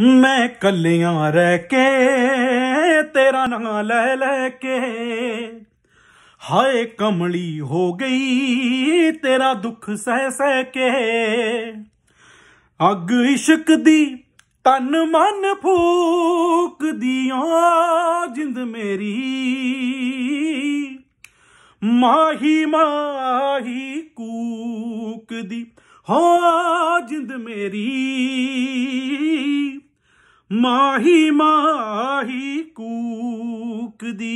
ਮੈਂ ਕੱਲਿਆਂ ਰਹਿ ਕੇ ਤੇਰਾ ਨਾਂ ਲੈ ਲੈ ਕੇ ਹਾਏ ਕਮਲੀ ਹੋ ਗਈ ਤੇਰਾ ਦੁੱਖ ਸਹਿ ਸਹਿ ਕੇ ਅੱਗ ਇਸ਼ਕ ਦੀ ਤਨ ਮਨ ਫੂਕ ਦੀਆਂ ਜਿੰਦ ਮੇਰੀ ਮਾਹੀ ਮਾਹੀ ਕੂਕ ਦੀ ਹੋ ਜਿੰਦ ਮੇਰੀ ਮਾਹੀ ਮਾਹੀ ਕੂਕਦੀ